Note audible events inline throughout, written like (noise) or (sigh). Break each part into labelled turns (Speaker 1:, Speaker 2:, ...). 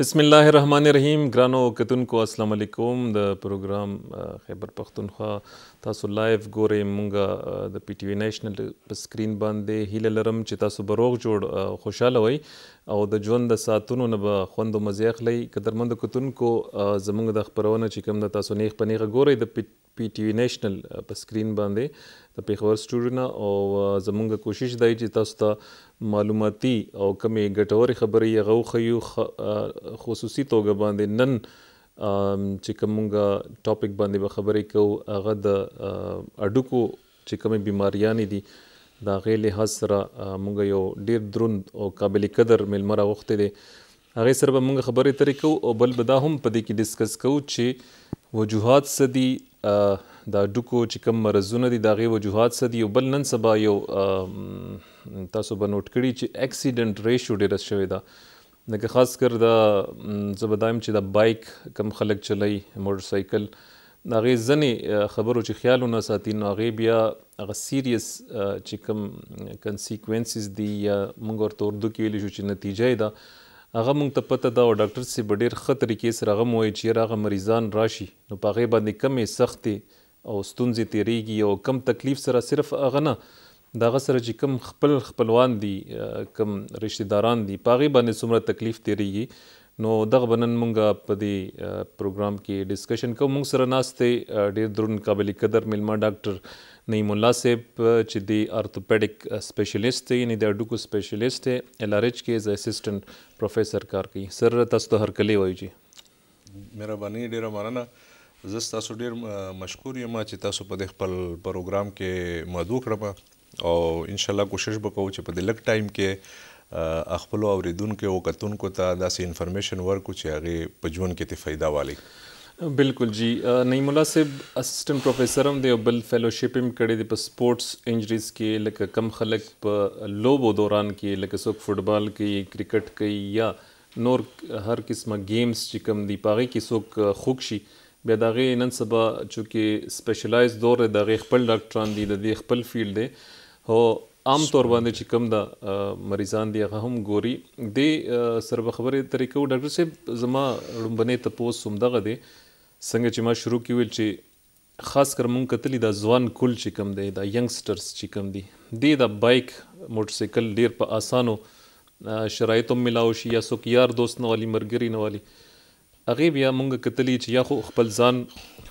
Speaker 1: بسم الله الرحمن الرحیم ګرانو کتونکو السلام علیکم د پروګرام خیبر پختونخوا تاسو لایف ګورئ مونږه د پی ټی وی نېشنل په سکرین باندې هیله لرم چې تاسو بروغ جوړ خوشاله وئ او د ژوند د ساتونو نه به خوند او مزه اخلي قدرمند کتونکو زمونږ د خبرونه چې کوم د تاسو نیخ په نیغه ګورئ د پی ټی وی نېشنل په سکرین باندې د پیښور سټوډیو نه او زمونږ کوشش دی چې تاسو ته معلوماتي او کمې ګټورې خبرې یې غوخیو خصوصي توګه باندې نن چې کومه ټاپک باندې به خبرې کوو هغه د اډوکو چې کومې بیماریاں دي دا غې لحاظ سره مونږ یو ډیر دروند او قابل قدر ملمره وخت دی هغه سره به مونږ خبرې ترې کوو او بل به دا هم پدې کې ډیسکس کوو چې وجوهات سدي دا ډکو چې کوم مرزونه دي دا غي وجوهات څه دي یو بل نن سبا یو تاسو به نوٹ کړی چې اکسیډنٹ ریشو ډیر شوی دا لکه خاص کر دا زبدایم چې دا بایک کم خلک چلای موټر سایکل دا غي ځنی خبرو چې خیالونه ساتي نو غي بیا غ سیریس چې کم کنسیکوینسز دي یا موږ ورته اردو کې ویل شو چې نتیجه دا هغه مونږ ته پته ده او ډاکټر سي بډیر خطر کې سره غو موي چې راغه مریضان راشي نو پاغه باندې کمې سختي او ستونزې تیریږي او کم تکلیف سره صرف هغه نه دغه سره چې کم خپل خپلوان دي کم رشتہ داران دي پاغي باندې څومره تکلیف تیریږي نو دغه بنن مونږه په دې پروګرام کې ډیسکشن کوو مونږ سره ناشته ډیر درن قابل قدر ملما ډاکټر نعیم الله صاحب چې دی ارتھوپیډک سپیشلیست دی یعنی د اډوکو سپیشلیست دی ال ار ایچ کې از اسسټنټ پروفیسر کار کوي سر تاسو ته هر کلی وایي جی
Speaker 2: مهرباني ډیره مننه زه تاسو ډیر مشکور یم چې تاسو په دې خپل پروګرام کې مدو کړم او ان شاء الله کوشش وکړو چې په دې لک ټایم کې خپل اوریدونکو او کتونکو ته داسې انفارمیشن ورکړو چې هغه په جون کې ته فائدہ والی بالکل جی نعیم الله صاحب
Speaker 1: اسسټنټ پروفیسور هم دی او بل فیلوشپ هم کړی دی په سپورتس انجریز کې لکه کم خلک په لوبو دوران کې لکه څوک فوټبال کوي کرکټ کوي یا نور هر قسمه گیمز چې کم دی پاغي کې څوک خوښ شي بیا دا غي نن سبا چې سپیشلایز دور دا غي خپل ډاکټران دي د دې خپل فیلډ دی هو عام طور باندې چې کوم دا مریضان دی هغه هم ګوري د سر خبرې طریقو ډاکټر صاحب زما لومبنه تپوس سم دغه دی څنګه چې ما شروع کیول چې خاص کر مونږ کتلی دا ځوان کل چې کم دی دا ینګسترز چې کم دی دی دا بایک موټر سایکل ډیر په اسانو شرایطو ملاوي شي یا سوک یار دوست نه والی مرګري نه والی هغه بیا مونږ کتلی چې یا خو خپل ځان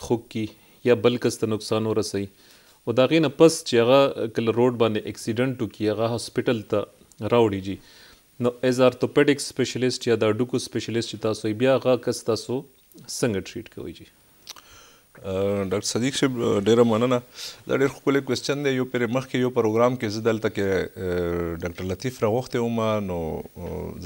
Speaker 1: خوګ کی یا بل کس ته نقصان ورسوي او دا غینه پس چې هغه کل روډ باندې اکسیډنټ وکي هغه هسپټل ته راوړي جی نو ایز ارتوپیډیک سپیشلیست یا د ډوکو
Speaker 2: سپیشلیست چې تاسو بیا هغه کس تاسو څنګه ټریټ کوي جی ډاکټر صدیق صاحب ډیره مننه دا ډیر خپل کوېسچن دی یو پر مخکې یو پروګرام کې زه دلته کې ډاکټر لطیف راغوخته وم نو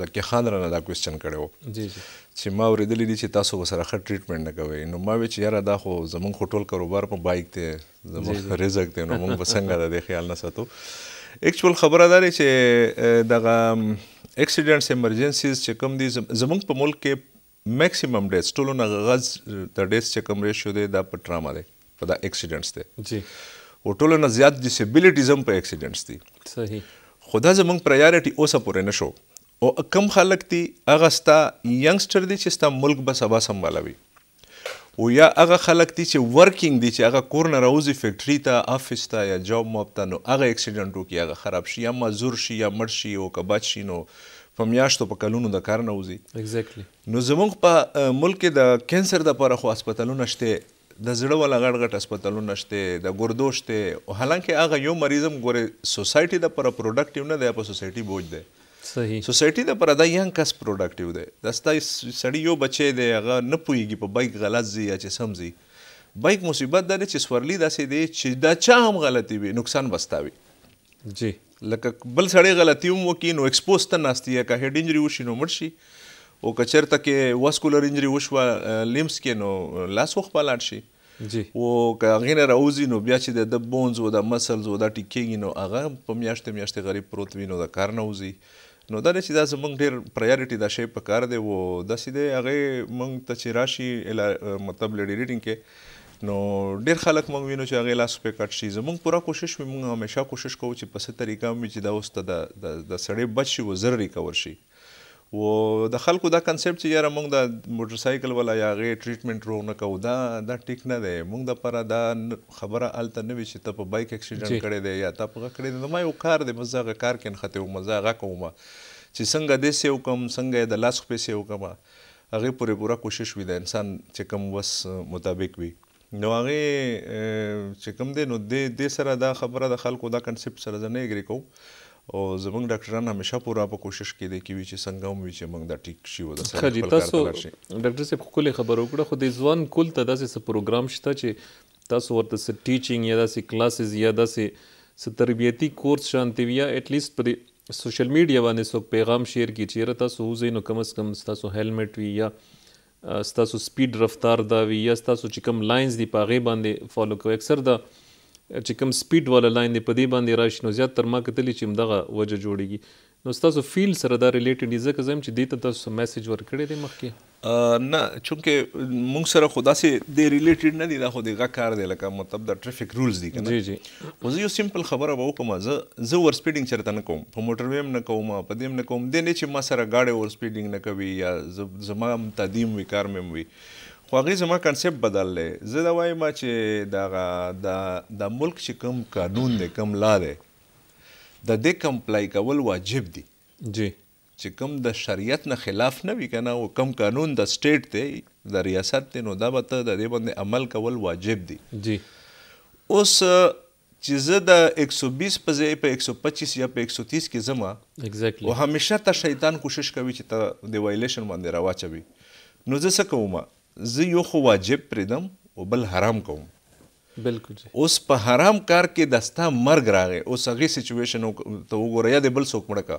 Speaker 2: زکی خان رانه دا کوېسچن کړو جی جی چې ما ورېدلې دي چې تاسو سره ښه ټریټمنټ نه کوي نو ما وی چې یاره دا خو زمونږ خټول کاروبار په بایک ته زمونږ رزق ته نو موږ بسنګ دا خیال نه ساتو اکچوال خبره ده چې دغه اکسیډنټس ایمرجنسیز چې کوم دي زمونږ په ملک کې میکسیمم ډیس ټولو نه غز د ډیس چې کوم ریشو دی دا په ټراما دی په دا اکسیډنټس دی جی او ټولو نه زیات ډیسیبিলিټیزم په اکسیډنټس دي صحیح خدا زمونږ پرایورټي اوسه پورې نشو او کم خلک دي هغه ستا ینګستر دي چې ستا ملک به سبا سمبالوي او یا هغه خلک دي چې ورکینګ دي چې هغه کور نه راوځي فیکټري ته افیس ته یا جاب موب ته نو هغه اکسیډنټ وکي هغه خراب شي یا مزور شي یا مړ شي او کبات شي نو په میاشتو په کلونو د کار نه وځي exactly. نو زموږ په ملک کې د کینسر د لپاره خو هسپتالونه شته د زړه ولا غټ غټ هسپتالونه شته د ګردو شته او حالانکه هغه یو مریضم ګوري سوسایټي د پر پروډکټیو نه دی په سوسایټي بوج دی صحیح سوسایټي د پر دا یان کس پروډکټیو دی دستا سړی یو بچی دی هغه نه پويږي په بایک غلط زی یا چې سمزي بایک مصیبت دی چې سورلی داسې دی چې دا چا هم غلطي وي نقصان بستاوي جی لکه بل سړی غلطي هم وکړي نو اکسپوز ته ناستي یا که هډ انجري وشي نو مړ شي او که چېرته کې واسکولر انجري وشوه لیمس کې نو لاس وخپه لاړ شي جی او که هغې نه راوځي نو بیا چې د بونز او د مسلز او دا ټیکېږي نو هغه په میاشتې میاشتې غریب پروت وي نو د کار نه وځي نو دا چې دا زمونږ ډېر پرایورټي دا شی په کار دی و داسې دی هغې مونږ ته چې راشي مطلب لډیریټینګ کې نو ډیر خلک مونږ وینو چې هغه لاس په کټ شي زمونږ پوره کوشش مې مونږ همیشه کوشش کوو چې په څه طریقه مې چې دا اوس ته د د سړې بچ شي وزر ریکور شي و د خلکو دا کنسپټ چې یاره مونږ د موټر سایکل ولا یا غي ټریټمنټ رو نه کوو دا دا ټیک نه دی مونږ د پره دا خبره الته نه وی چې ته په بایک اکسیډنټ کړي دی یا ته په کړي دی ما یو کار دی مزه کار کین خته مزه کوم چې څنګه دې سیو کوم څنګه د لاس په سیو کوم هغه پورې پورا کوشش وي د انسان چې کم وس مطابق وي نو هغه چې کوم دی نو د دې سره دا خبره د خلکو دا کنسپټ سره نه اګری کوم او زمونږ ډاکټران همیشه پورا په کوشش کې دي چې چې څنګه مو چې موږ دا ټیک شي ودا سره خپل کار وکړي
Speaker 1: ډاکټر صاحب خپل خبر وکړه خو د ځوان کول ته داسې پروګرام شته چې تاسو ورته څه ټیچینګ یا داسې کلاسز یا داسې څه تربیتی کورس شانتی ویا ات لیست پر سوشل میډیا باندې سو پیغام شیر کی چیرې تاسو وزینو کم از کم تاسو هیلمټ وی یا ستاسو سپیډ رفتار دا وي یا ستاسو چې کوم لاینز دی پاغه باندې فالو کوي اکثر دا چې کوم سپیډ والا لاین دی په دې باندې راشي نو زیات تر ما کتلی چې مدغه وجه جوړیږي نو تاسو فیل سره دا ریلیټډ دي ځکه زم چې دې ته تاسو میسج ورکړی دی
Speaker 2: مخکې نه چونکې موږ سره خدا سي د ریلیټډ نه دي دا خو دغه کار دی لکه مطلب د ټریفیک رولز دي کنه جی جی خو زه یو سیمپل خبره به وکم زه زه ور سپیډینګ چرته نه کوم په موټر ویم نه کوم په دیم نه کوم دنه چې ما سره گاډي ور سپیډینګ نه کوي یا زما تدیم وی کار مې وي خو هغه زما کنسپټ بدل لې زه دا وایم چې دا د ملک چې کوم قانون دی کوم لا دی د دې کمپلای کول واجب دي جی چې کوم د شریعت نه خلاف نه وي کنه او کوم قانون د سټیټ دی د ریاست دی نو دا به ته د دې باندې عمل کول واجب دي جی اوس چې زه د 120 په ځای په 125 یا په 130 کې زما exactly. او همیشه ته شیطان کوشش کوي چې ته د وایلیشن باندې راواچوي نو زه څه کوم زه یو خو واجب پریدم او بل حرام کوم بالکل اوس په حرام کار کې دستا مرګ راغی اوس هغه سچويشن ته وګوره یا د بل څوک مړکا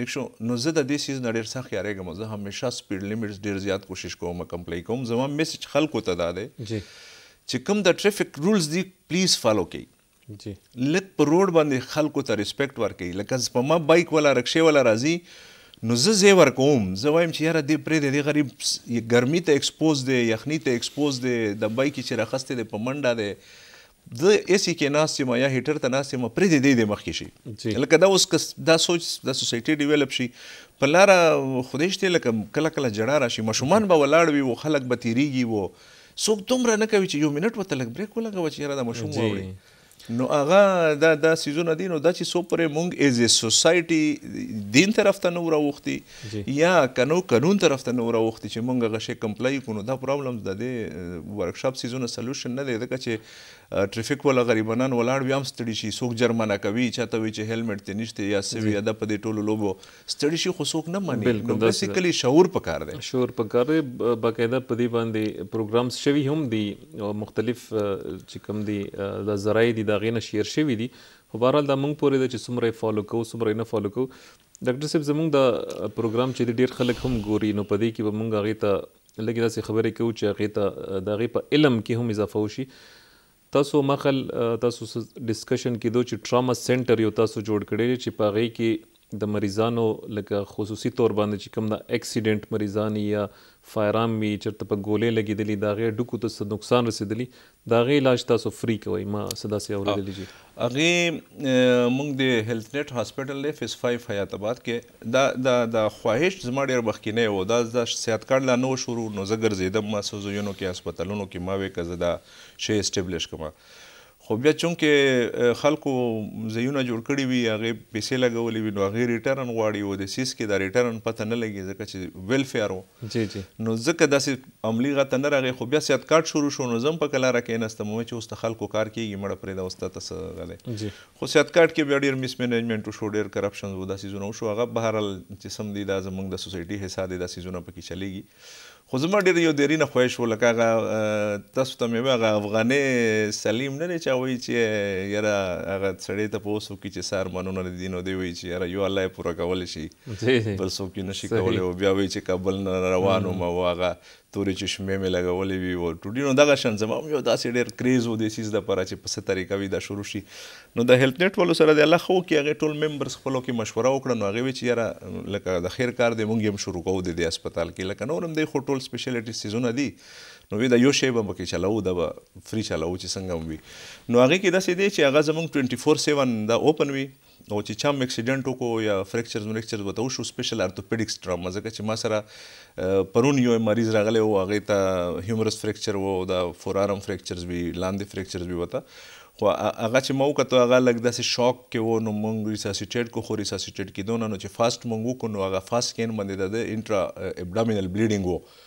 Speaker 2: ټیک شو نو زه د دې سیز نړیر څخه یاریږم زه همیشه سپیډ لیمټس ډیر زیات کوشش کوم کمپلی کوم زما میسج خلکو ته داده جی چې کوم د ټریفیک رولز دی پلیز فالو کړئ جی لک په روډ باندې خلکو ته ریسپیکټ ورکړي لکه سپما بایک ولا رکشه ولا راځي نو زه زه ور کوم زه وایم چې یاره دې پرې دې غریب ګرمي ته ایکسپوز دی یخني ته ایکسپوز دی د بای کې چې راخسته دی په منډه دی د ایسی کې ناستې ما یا هیټر ته ناستې ما پرې دې دې مخ کې شي لکه دا اوس دا سوچ د سوسایټي ډیولپ شي په لاره خودیش ته لکه کله کله جړه راشي مشومان به ولاړ وي وو خلک به تیریږي وو څوک دومره نه کوي چې یو منټ وته لګ بریک ولګوي چې یاره دا مشوم وړي نو هغه دا دا سيزونه دي نو دا چې سو پرې مونږ ایز ا سوسايټي دین طرف ته نو راوختي یا کنو قانون طرف ته نو راوختي چې مونږ غشې کمپلای کونو دا پرابلمز د دې ورکشاپ سيزونه سولوشن نه دی دا چې ټریفیک ولا غریبانان ولاړ وي هم ستړي شي څوک جرمانه کوي چاته وي چې هیلمټ ته نشته یا څه وي دا په دې ټولو لوبو ستړي شي خو څوک نه مني نو بیسیکلی شعور
Speaker 1: پکار دی شعور پکار دی باقاعده په دې باندې پروګرامز شوي هم دي مختلف چې کوم دي د زرای دي دا غینه شیر شوي دي خو بهرحال دا موږ پورې د چې څومره فالو کوو څومره نه فالو کوو ډاکټر صاحب زموږ د پروګرام چې ډیر خلک هم ګوري نو په دې کې به موږ هغه ته لګي داسې خبرې کوو چې هغه ته د هغه په علم کې هم اضافه وشي تاسو مخل تاسو ډیسکشن کېدو چې ټراما سنټر یو تاسو جوړ کړی چې په هغه کې د مریضانو لکه خصوصي تور باندې چې کوم د اکسیډنٹ مریضان یا فایرام می چرته په ګولې لګیدلې دا غي ډکو ته نقصان رسیدلې دا غي علاج تاسو فری کوي ما صدا سي اورېدلې جی
Speaker 2: اغه موږ د هیلث نت هاسپټل له فیس 5 حیات آباد کې دا دا دا خواهش زما ډیر بخکینه و دا د صحت کارت لا نو شروع نو زګر زیدم ما سوزونو کې هسپتالونو کې ما وې کزه دا شی استابلیش کما خو بیا چونکې خلکو ځایونه جوړ کړي وي هغې پیسې لګولې وي نو هغې ریټرن غواړي او د سیس کې دا ریټرن پته نه لګي ځکه چې ویلفیر و جی جی نو ځکه داسې عملي غته نه راغی خو بیا سیات کارت شروع شو نو زه هم په کلاره کېناستم ومې چې اوس د خلکو کار کېږي مړه پرېږده اوس ته څه غلی خو سیات کارت کې بیا ډېر مس مینجمنټ وشو ډېر کرپشن و دا سیزونه وشو هغه بهرحال چې سم دي دا زموږ د سوسایټي حصه دی دا سیزونه پکې چلیږي خو زما ډېر یو دیرینه خواهش و لکه هغه تاسو ته مې هغه افغاني سلیم نه دی چې وایي چې یاره هغه سړی ته پوس وکړي چې سار منونه دي نو دی وایي چې یاره یو الله یې پوره کولی شي بل څوک یې نشي کولی او بیا وایي چې کابل نه روان وم او هغه تورې چشمې مې لګولې وي او ټوډي نو دغه شان زما یو داسې ډېر کریز و دې سیس د پاره چې په څه طریقه وي دا شروع شي نو د هیلپ نت والو سره د الله خو کې هغه ټول ممبرز خپلو کې مشوره وکړه نو هغه وی چې یاره لکه د خیر کار دې مونږ هم شروع کوو د دې هسپتال کې لکه نورم دې خو ټول سپیشلیټی سیزونه دي نو وی دا یو شی به پکې چلاو دا فری چلاو چې څنګه وي نو هغه کې دا سې دي چې هغه زمونږ 24/7 دا اوپن وي نو چې چا م اکسیډنټ وکړو یا فریکچرز مریکچرز وته وشو سپیشل ارتوپیډکس ټراما ځکه چې ما سره پرون یو مریض راغلی و هغه ته هیومرس فریکچر و او د فورارم فریکچرز وی لاندې فریکچرز وی وته خو هغه چې مو کتو هغه لګ داسې شاک کې و نو مونږ ریساسیټیټ کو خو ریساسیټیټ کیدو نو چې فاست مونږ کو نو هغه فاست کین باندې د انټرا ابډامینل بلیډینګ وو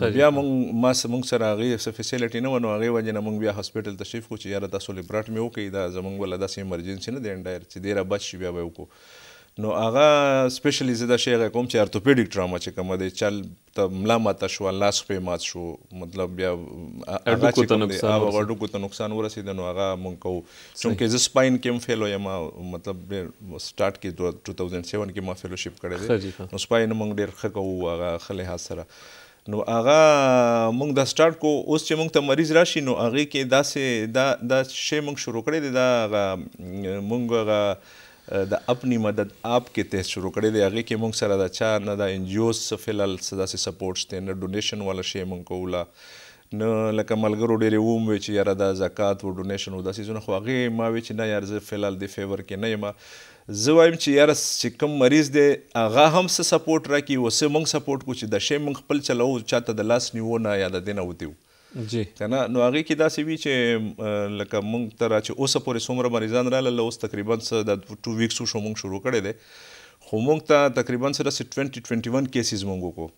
Speaker 2: بیا مونږ ما مونږ سره هغه څه فیسیلیټی نه ونه هغه وجه نه مونږ بیا هسپیټل تشریف کو چې یاره تاسو لیبرټ مې وکړي دا زمونږ ولا داسې ایمرجنسي نه دی انډایر چې ډیره بچ شي بیا به وکړو نو هغه سپیشلی زدا شی هغه کوم چې ارتوپیډیک ټراما چې کوم دی چل ته ملا ماته شو لاس په مات شو مطلب بیا هغه هډو کو ته نقصان ورسید نو هغه مونږ کو چې ز سپاین کې فیلو یم مطلب سٹارټ کې 2007 کې ما فیلوشپ کړی دی نو سپاین مونږ ډیر ښه کو هغه خله حاصله نو هغه مونږ د سٹارټ کو اوس چې مونږ ته مریض راشي نو هغه کې داسې دا دا شی مونږ شروع کړی دی دا مونږ هغه د خپل مدد آپ کې ته شروع کړی دی هغه کې مونږ سره دا چا نه دا ان جی اوس فلل سدا سپورټ ته نه ډونیشن ولا شی مونږ کوله نو لکه ملګرو ډېرې ووم وی چې یاره دا زکات و ډونیشن و داسې زونه خو هغې ما وی چې نه یار زه فلحال دې فیور کې نه یم زه وایم چې یاره چې کوم مریض دی هغه هم څه سپورټ راکړي اوسه موږ سپورټ کړو چې د شی موږ خپل چلو چاته د لاس نیوو نه یا د دې نه وتیو جی کنه نو هغه کې داسې وی چې لکه مونږ تر چې اوسه پورې څومره مریضان رااله اوس تقریبا څه د 2 ویکس شو مونږ شروع کړی دی خو مونږ ته تقریبا سره 2021 کیسز مونږ وکړو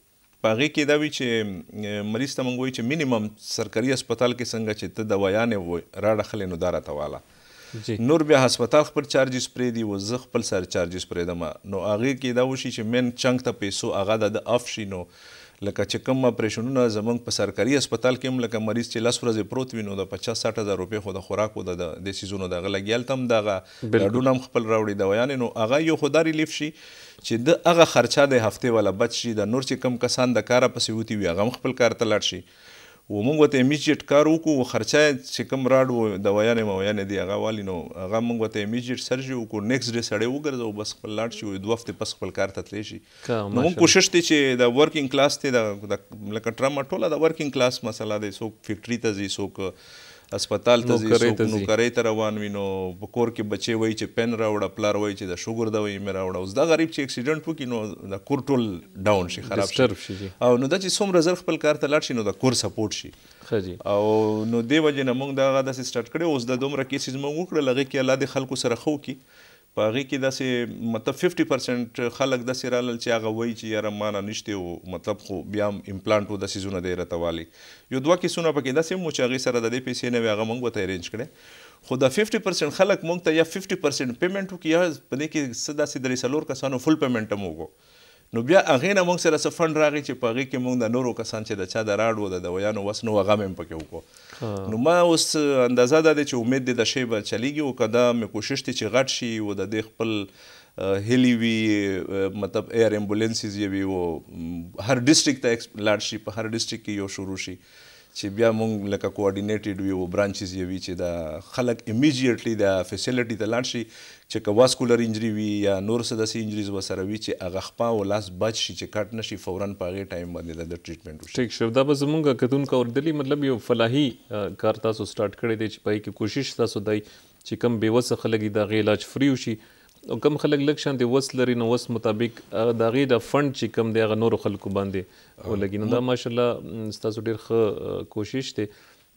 Speaker 2: پاغه کې دا وی چې مریض ته مونږ وی چې مینیمم سرکاري هسپتال کې څنګه چې ته دوايان راړخلې نو دارا تواله جی. نور بیا هسپتال خپل چارجز پرې دی و زه خپل سر چارجز پرې دم نو هغه کې دا وشي چې من چنګ ته پیسو هغه د اف شینو نو لکه چې کوم اپریشنونه زمونږ په سرکاري هسپتال کې هم لکه مریض چې لس ورځې پروت وي نو د پچاس ساټ هزار روپۍ خو د خوراکو د دې سیزونو د هغه لګي هلته هم د هغه ډډونه هم خپل راوړي دویانې نو هغه یو خو دا ریلیف شي چې د هغه خرچه د هفتې والا بچ شي د نور چې کم کسان د کاره پسې وتي وي هغه هم خپل کار ته لاړ شي و موږ وته ایمیجیټ کار وکړو او خرچه چې کوم راډ د ویانې مویانې دی هغه والی نو هغه موږ وته ایمیجیټ سرجری وکړو نیکس ډے سړی وګرځو بس خپل لاړ شو دوه هفته پس خپل کار ته تللی شي نو موږ کوشش دی چې د ورکینګ کلاس ته د لکه ټرم ټوله د ورکینګ کلاس مسله دی څوک فیکټری ته ځي څوک هسپتال ته ځي څوک نوکرۍ ته روان وي نو په کور کې بچې وایي چې پین راوړه پلار وایي چې د شوګر دوا یې مې راوړه اوس دا غریب چې اکسیډنټ وکړي نو د کور ټول ډاون شي خراب شي او نو دا چې څومره زر خپل کار ته لاړ شي نو د کور سپورټ شي او نو دی وجه نه موږ دا غدا سټارټ کړو اوس د دومره کیسز موږ وکړل لږه کې الله د خلکو سره خو کې په هغه کې داسې مطلب 50% خلک داسې رالل چې هغه وایي چې یاره مانه نشته او مطلب خو بیا هم امپلانټ و داسې زونه دی راته والی یو دوه کیسونه پکې داسې مو چې هغه سره د دې پیسې نه وي هغه مونږ ته ارینج کړي خو دا 50% خلک مونږ ته یا 50% پیمنټ وکي یا په دې کې صدا سي درې سلور کسانو فل پیمنټ هم وکړو نو بیا هغې نه موږ سره څه فند راغی چې په هغې کې موږ د نورو کسان چې د چا د راډو د دویانو وس نو هغه مې هم پکې وکړو نو ما اوس اندازه دا دی چې امید دی د شی به چلیږي او که دا مې کوشش دی چې غټ شي او د دې خپل هلی وی مطلب ایر امبولینسز یې وي او هر ډسټریک ته لاړ شي په هر ډسټریک کې یو شروع شي چې بیا موږ لکه کوارډینیټډ وي او برانچز یې وي چې دا خلک ایمیجیټلی د فیسیلیټي ته لاړ شي چې که واسکولر انجری وي یا نور څه داسې انجریز وسره وي چې هغه خپا او لاس بچ شي چې کټ نشي فورا په هغې ټایم باندې د ټریټمنټ وشي ټیک شو
Speaker 1: دا به زمونږ کتونکو اوردلي مطلب یو فلاحي کار تاسو سټارټ کړی دی چې په کې کوشش تاسو دی چې کم بېوسه خلک دا غې علاج فری وشي او کم خلک لک شان دی وس لري نو وس مطابق دا غي د فند چې کم دی غ نور خلکو باندې ولګین دا ماشالله ستاسو ډیر ښه کوشش دی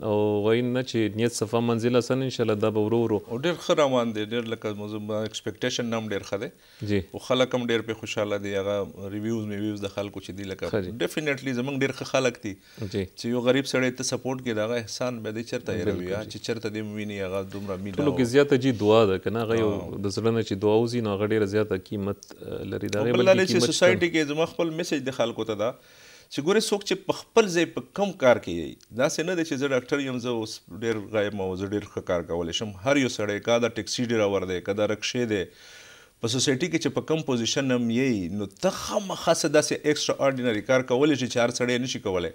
Speaker 1: او وین نه چې نیت صفه منزله سن ان شاء الله دا به ورو ورو
Speaker 2: او ډیر ښه روان دي ډیر لکه موږ ایکسپیکټیشن نم ډیر ښه دي جی او خلک هم ډیر په خوشاله دي هغه ریویوز میویوز د خلکو چې دي لکه ډیفینیټلی زمونږ ډیر ښه خلک دي چې یو غریب سړی ته سپورټ کوي دا غا احسان به دې چرته یې روي چې چرته دې ویني هغه دومره مینا ټولو کې
Speaker 1: زیاته جی دعا ده کنه هغه یو د زړه نه چې دعا وزي نو هغه ډیره زیاته قیمت لري دا غیر بل چې سوسایټي
Speaker 2: کې زموږ خپل میسج د خلکو ته ده چې ګورې څوک چې په خپل ځای په کم کار کوي داسې نه دی چې زه ډاکټر یم زه اوس ډېر غایم او زه ډېر ښه کار کولی شم هر یو سړی کا دا ټیکسي ډرایور دی که دا رکشې دی په سوسایټي کې چې په کم پوزیشن هم یې نو ته خامخا څه داسې اکسټرا آرډینري کار کولی شي چې هر سړی نشي کولی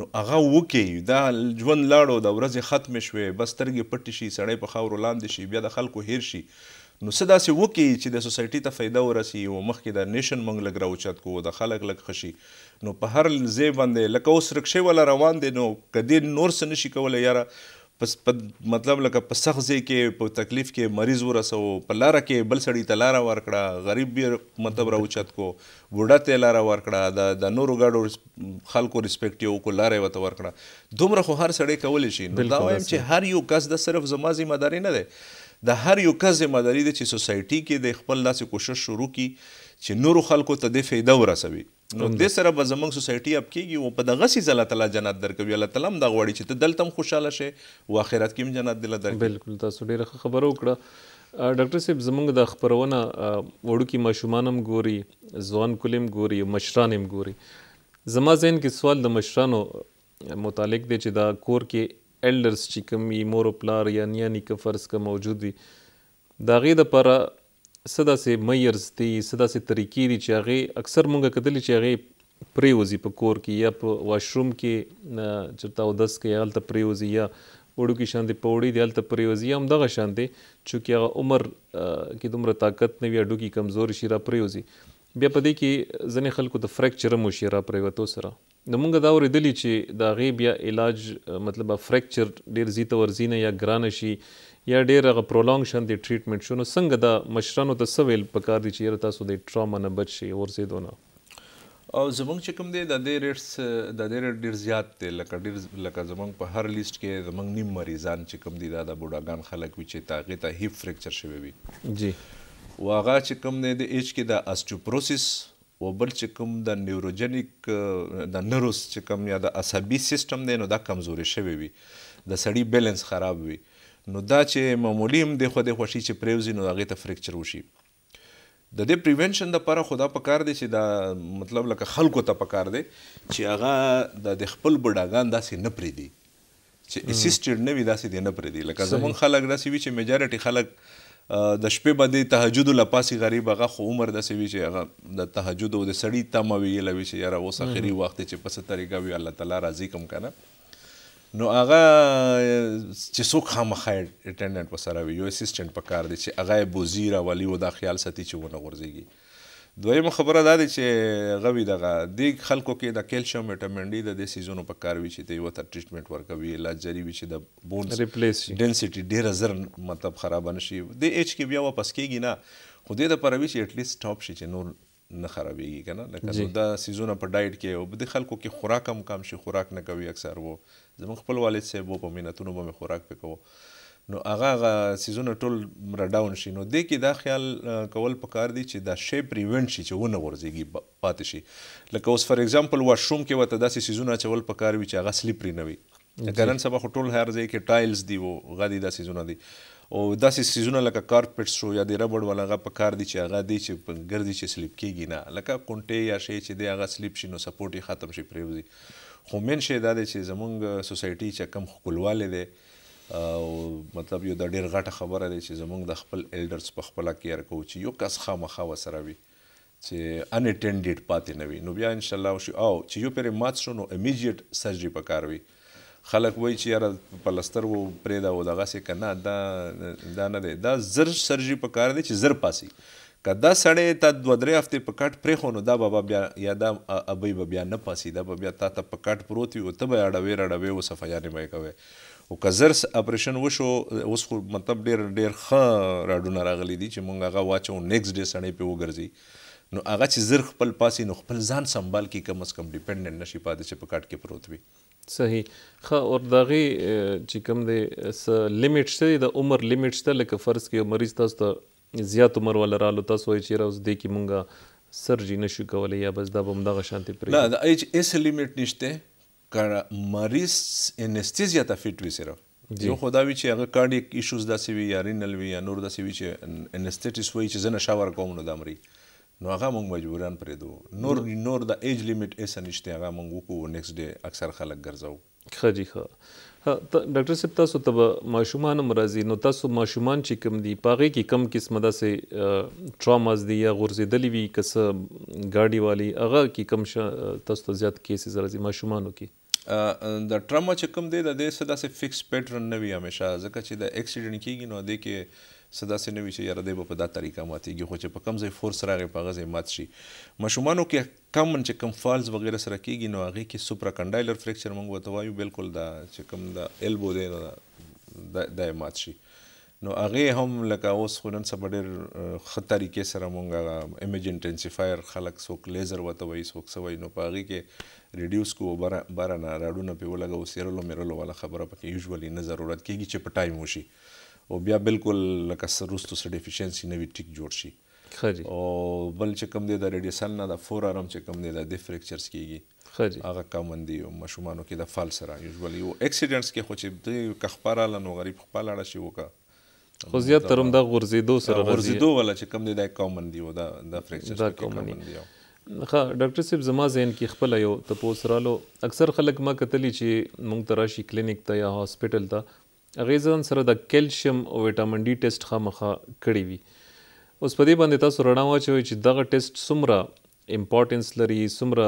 Speaker 2: نو هغه وکي دا ژوند لاړو د ورځې ختم شوې بس ترګې پټ شي سړی په خاورو لاندې شي بیا د خلکو هیر شي نو څه داسې وکي چې د سوسایټي ته فایده ورسي او مخکې د نیشن مونږ لګ راوچت کوو د خلک لګ خشي نو په هر ځای باندې لکه اوس رکشې والا روان دی نو کدی نور څه نشي کولی یاره پس په مطلب لکه په سخت ځای کې په تکلیف کې مریض ورسو په لاره کې بل سړي ته لاره ورکړه غریب بیا مطلب راوچت کو بوډا ته لاره ورکړه د د نورو ګاډو خلکو ریسپیکټ یې وکړو لاره یې ورته ورکړه دومره خو هر سړی کولی شي نو دا وایم چې هر یو کس د صرف زما ذمهداري نه دی د هر یو کس ذمهداري ده چې سوسایټي کې د خپل داسې کوشش شروع کړي چې نورو خلکو ته د فایده ورسوي نو دې سره به زموږ سوسایټي اپ کېږي او په دغه سي الله تعالی جنت درکوي الله تعالی هم دا غواړي چې ته دلته هم خوشاله شې او آخرت کې هم جنت دلته
Speaker 1: درکوي بالکل تاسو ډیره خبره وکړه ډاکټر صاحب زمونږ د خبرونه وړوکی ماشومانم ګوري ځوان کلیم ګوري مشرانم ګوري زما ذهن کې سوال د مشرانو متعلق دی چې دا کور کې الډرز چې کوم مور او پلار یا نیا نیکه فرض که موجود وي د هغې دپاره سداسې میرز دي سداسې طریقې دي چې هغه اکثر مونږه کتلی چې هغه پریوزي په کور کې یا په واشروم کې چرته ودس کې هلته پریوزي یا وړو کې شاندې پوړې دی هلته پریوزي هم دغه شاندې چې هغه عمر کې دومره طاقت نه وي اډو کې کمزور شي را پریوزي بیا په دې کې ځنې خلکو د فریکچر مو شي را پریوتو سره نو موږ دا اوریدلی چې دا غي بیا علاج مطلب فریکچر ډیر زیات ورزینه یا ګران شي یا ډیر غ پرولونګ شون دی ټریټمنټ شونه څنګه د مشرانو د سویل په کار دي چې یره تاسو د ټراما نه بچ شي ورسې دونه
Speaker 2: او زمونږ چې کوم دی د دې ریټس د دې ریټ ډیر زیات دی لکه ډیر لکه زمونږ په هر لیست کې زمونږ نیم مریضان چې کوم دی دا د بوډاګان خلک وي چې تاغه ته هیپ فریکچر شوی وي جی واغه چې کوم دی د ایج کې د استوپروسس و بل چې کوم د نیوروجنیک د نروس چې کوم یا د عصبي سیستم دی نو دا کمزوري شوی وي د سړي بیلانس خراب وي نو دا چې معمولی هم د خو د خوشي چې پریوزي نو هغه ته فریکچر وشي د دې پریونشن لپاره خدا پکار دی چې دا مطلب لکه خلکو ته پکار دی چې هغه د خپل بډاګان داسې نه پریدي چې اسیسټډ نه وي داسې دی نه پریدي لکه زمون خلک داسې وي چې میجارټي خلک د شپې باندې تهجد لپاسي غریب هغه خو عمر داسې وي چې هغه د تهجد او د سړی تمه وی لوي چې یاره اوس اخري وخت چې په سترګه وي الله تعالی راضي کوم کنه نو هغه چې څوک هم خیر اټینډنټ وسره وي یو اسسټنټ پکار دی چې هغه بوزیر والی و دا خیال ساتي چې ونه غورځيږي دویم خبره دا دی چې غوي دغه د خلکو کې د کیلشیم وټامین ډي د دې سیزونو پکار وي چې دوی وته ټریټمنټ ورکوي علاج جری وي چې د بون ډنسټي ډیر زر مطلب خراب نشي د ایج کې بیا واپس کیږي نه خو دې د پروي چې اټلیست ټاپ شي چې نور نه خرابېږي کنه لکه دا سیزونه په ډایټ کې او بده خلکو کې خوراک هم کم شي خوراک نه کوي اکثر وو زمون خپل والد صاحب په مینتونو باندې خوراک پکوه نو هغه هغه سیزونه ټول رډاون شي نو د کې دا خیال کول پکار دی چې دا شی پریونټ شي چې ونه ورځيږي پاتې شي لکه اوس فار ایگزامپل واشروم کې وته داسې سیزونه چول پکار وي چې هغه سلیپری نه وي لکه نن سبا ټول هر ځای کې ټایلز دی وو غدي داسې سیزونه دي او داسې سیزونه لکه کارپټ شو یا د ربړ ولا هغه په کار دی چې هغه دی چې په ګرځي چې سلیپ کیږي نه لکه کونټې یا شی چې دی هغه سلیپ شي نو سپورټ یې ختم شي پریوزي خو مین شی دا دی چې زمونږ سوسایټي چې کم خپلواله دی او مطلب یو د ډیر غټه خبره ده چې زمونږ د خپل الډرز په خپل کیر کو چې یو کس خامخا وسره وي چې ان اټینډډ پاتې نه وي نو بیا ان شاء الله او چې یو پرې مات شو نو ایمیډیټ سرجری پکاروي خلک وای چې یاره پلستر و پرې دا و دغه سي کنه دا دا نه دی دا زر سرجری په کار دی چې زر پاسي کدا سړی ته دوه درې هفته په کټ پرې خونو دا بابا بیا یا دا ابي به بیا نه پاسي دا به بیا تا ته په کټ پروت وي ته به اړوي اړوي وسفه یاري مې کوي او کزر اپریشن وشو اوس خو مطلب ډیر ډیر ښه راډونه راغلي دي چې مونږ هغه واچو نیکسټ ډے سړی په وګرځي نو هغه چې زر خپل پاسي نو خپل ځان سنبال کی کم از کم ډیپندنت نشي پاتې چې په کاټ کې پروت وي
Speaker 1: صحیح خا اور دغه چې کوم دی س لیمټ شته د عمر لیمټ شته لکه فرض کې مریض تاسو ته زیات عمر ولا رالو تاسو یې چیرې اوس د کی مونږه سرجری نشو کولای یا بس دا بم دغه شانتي پرې نه
Speaker 2: د ایج اس لیمټ نشته کړه مریض انستیزیا ته فټ وي صرف یو خدا وی چې هغه کارډیک ایشوز داسې وي یا رینل وي یا نور داسې وي چې انستیټیس وي چې زنه شاور کوم نو د امریکا نو هغه مونږ مجبوران پرېدو نور نور د ایج لیمټ ایسه نشته هغه مونږ وکړو نیکس ډے اکثر خلک ګرځاو
Speaker 1: ښه جی ښه ډاکټر صاحب تاسو ته ماشومان مرزي نو تاسو ماشومان چې کم دي پاغه کې کم قسمه داسې ټراماز دي یا غورځېدلې وي کس ګاډي والی هغه کې کم تاسو ته زیات کیسز راځي ماشومانو
Speaker 2: کې د ټراما چې کم دی د دې سدا سه فکس پیټرن نه وي همیشه ځکه چې د اکسیډنټ کېږي نو د کې صدا سي نوي چې یاره دی په دا طریقه ماتيږي خو چې په کم ځای فورس راغی په غزه مات شي مشومانو کې کم چې کم فالز وغیرہ سره کیږي نو هغه کې سوپرا کنډایلر فریکچر مونږ وته وایو بالکل دا چې کم دا البو دی دا دا مات شي نو هغه هم لکه اوس خنن سبا ډېر ښه طریقې سره مونږ امیج انټنسیفایر خلک څوک لیزر وته وایي څوک څه وایي نو په هغې کې ریډیوس کو باره نه راډونه پې ولګوو سیرلو میرلو والا خبره پکې یوزولي نه ضرورت کېږي چې په ټایم وشي او بیا بالکل لکه سروستو سره ډیفیشنسي نه وي ټیک جوړ شي خري او بل چې کم دی د ریډیشن نه د فور ارم چې کم دی د دی فریکچرز کیږي خري هغه کم دی او مشومانو کې د فال سره یوزوالي او اکسیډنټس کې خو چې دی کخپاره لنو غریب خپل اړه شي وکا خو زیات تر هم د غورزیدو سره غورزیدو ولا چې کم دی د کامن دی او د فریکچرز کې کامن
Speaker 1: دی خا ډاکټر صاحب زما ذهن کې خپل یو تپوس رالو اکثر خلک ما کتلی چې مونږ تراشي کلینیک ته یا هاسپټل ته هغې ځان سره د کیلشیم او ویټامین ډي ټیسټ خامخا کړی وي اوس په دې باندې تاسو رڼا واچوئ چې دغه ټیسټ څومره امپورټنس لري څومره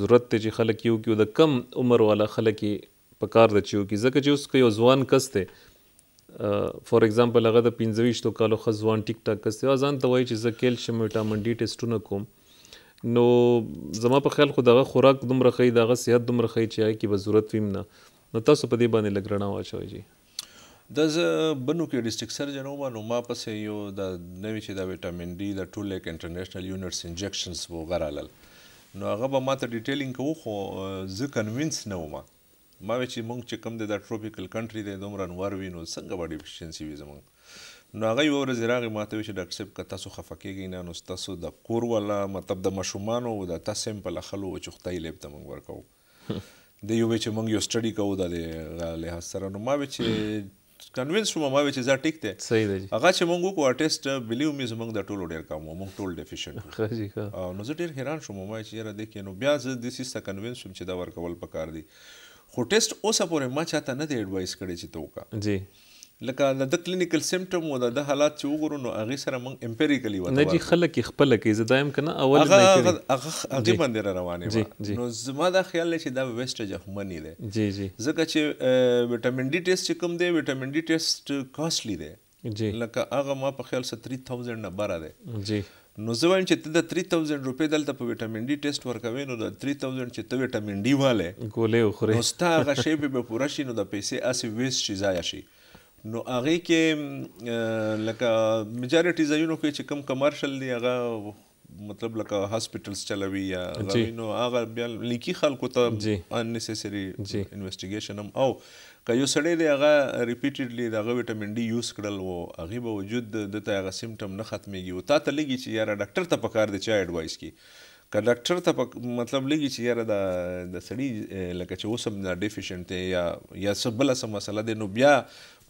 Speaker 1: ضرورت دی چې خلک یو کې د کم عمر والا خلک یې په کار د چیو کې ځکه چې اوس که یو ځوان کس دی فار اگزامپل هغه د پنځه ویشتو کالو ښه ځوان ټیک ټاک کس دی ځان ته وایي چې زه کیلشیم ویټامین ډي ټیسټونه کوم نو زما په خیال خو دغه خوراک دومره ښه دغه صحت دومره ښه چې هغې کې به ضرورت ویم نه نو تاسو په دې باندې لږ رڼا واچوئ جی
Speaker 2: د ز بنو کې ډیسټریکټ سرجن وم نو ما پسې یو د نوې چې د وټامین ډي د ټول لیک انټرنیشنل یونټس انجکشنز وغیرہ نو هغه به ماته ډیټیلینګ کوو خو زه کنوینس نه وم ما وی چې مونږ چې کم د ټروپیکل کنټری د دومره انوار وینو څنګه وړي افیشنسي وي زمونږ نو هغه یو ورځ راغی ماته وی چې ډاکټر صاحب که تاسو خفه کیږئ نه نو تاسو د کور ولا مطلب د مشومان او د تاسو سیمپل اخلو او چختای لیب ته مونږ ورکو د یو چې مونږ یو سټډي کوو د له سره نو ما وی چې کنوینس شوم ما چې دا ټیک دی صحیح دی هغه چې مونږ وکړو ټیسټ بلیو می زمونږ د ټولو ډیر کم مونږ ټول ډیفیشنټ خو جی ښه نو زه ډیر حیران شوم ما چې یاره د کې نو بیا زه د سیسټ کنوینس شوم چې دا ورکول پکار دی خو ټیسټ اوسه پورې ما چاته نه دی اډوایس کړی چې توکا جی لکه د د کلینیکل سیمټم او د حالات چې وګورو نو هغه سره موږ امپیریکلی وته نه جی
Speaker 1: خلک خپل کې زدایم کنه اول هغه هغه هغه باندې روانه نو
Speaker 2: زما دا خیال لري چې دا ویسټ جهمنی دی جی جی ځکه چې وټامین ډي ټیسټ چې کوم دی وټامین ډي ټیسټ کاستلی دی جی لکه هغه ما په خیال سره 3000 نه بار دی جی نو زه وایم چې ته د 3000 روپۍ دلته په وټامین ډي ټیسټ ورکوي نو د 3000 چې ته وټامین ډي والے
Speaker 1: ګولې خورې نو ستا هغه شی
Speaker 2: به پوره شي نو د پیسې اسې ویسټ شي ځای شي نو هغه کې لکه میجارټی ځایونو کې چې کم کمرشل دی هغه مطلب لکه هاسپټلز چلوي یا غوینو هغه بیا لیکي خلکو ته ان نسیسری انویسټیګیشن هم او که یو سړی دی هغه ریپیټډلی دغه وټامین ډي یوز کړل وو هغه به وجود د ته هغه سیمټم نه ختميږي او تا ته لګي چې یاره ډاکټر ته پکار دی چې اډوایس کی که ډاکټر ته مطلب لګي چې یاره دا د سړی لکه چې اوسم نه ډیفیشنټ دی یا یا څه بل څه مسله دی نو بیا